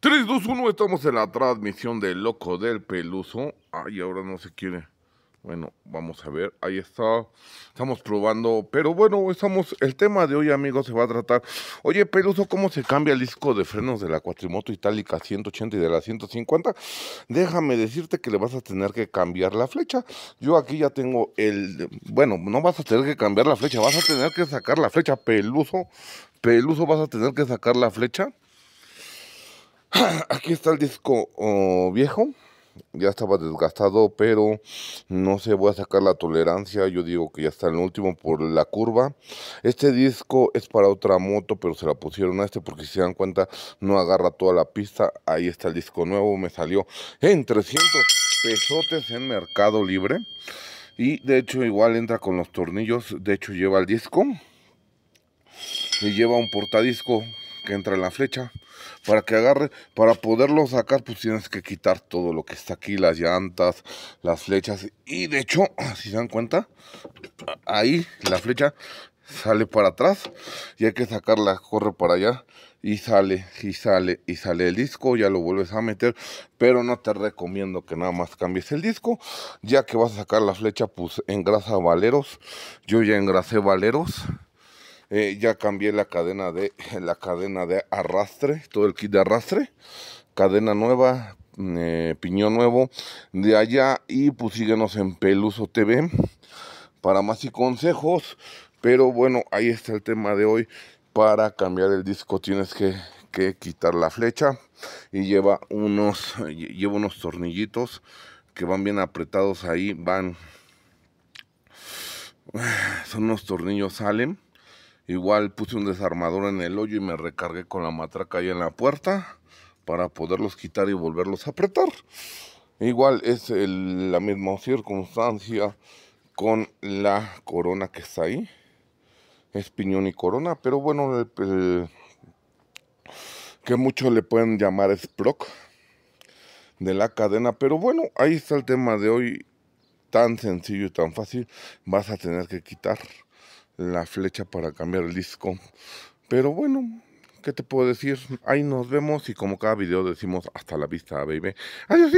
3, 2, 1, estamos en la transmisión del Loco del Peluso. Ay, ahora no se quiere. Bueno, vamos a ver, ahí está. Estamos probando, pero bueno, estamos. El tema de hoy, amigos, se va a tratar. Oye, Peluso, ¿cómo se cambia el disco de frenos de la cuatrimoto itálica 180 y de la 150? Déjame decirte que le vas a tener que cambiar la flecha. Yo aquí ya tengo el. Bueno, no vas a tener que cambiar la flecha, vas a tener que sacar la flecha, Peluso. Peluso, vas a tener que sacar la flecha. aquí está el disco oh, viejo. Ya estaba desgastado, pero no se sé, voy a sacar la tolerancia. Yo digo que ya está en el último por la curva. Este disco es para otra moto, pero se la pusieron a este porque si se dan cuenta no agarra toda la pista. Ahí está el disco nuevo, me salió en 300 pesotes en Mercado Libre. Y de hecho igual entra con los tornillos, de hecho lleva el disco. Y lleva un portadisco que entra en la flecha para que agarre, para poderlo sacar, pues tienes que quitar todo lo que está aquí, las llantas, las flechas. Y de hecho, si se dan cuenta, ahí la flecha sale para atrás y hay que sacarla, corre para allá y sale, y sale, y sale el disco, ya lo vuelves a meter, pero no te recomiendo que nada más cambies el disco, ya que vas a sacar la flecha, pues engrasa valeros, yo ya engrasé valeros, eh, ya cambié la cadena de la cadena de arrastre, todo el kit de arrastre, cadena nueva, mm, eh, piñón nuevo de allá y pues síguenos en Peluso TV para más y consejos. Pero bueno, ahí está el tema de hoy. Para cambiar el disco tienes que, quitar la flecha y lleva unos, unos tornillitos que van bien apretados ahí, van, son unos tornillos salen Igual puse un desarmador en el hoyo y me recargué con la matraca ahí en la puerta para poderlos quitar y volverlos a apretar. Igual es la misma circunstancia con la corona que está ahí. Es piñón y corona, pero bueno, que muchos le pueden llamar Sprock de la cadena. Pero bueno, ahí está el tema de hoy. Tan sencillo y tan fácil. Vas a tener que quitar la flecha para cambiar el disco. Pero bueno, ¿qué te puedo decir? Ahí nos vemos y como cada video decimos hasta la vista, baby.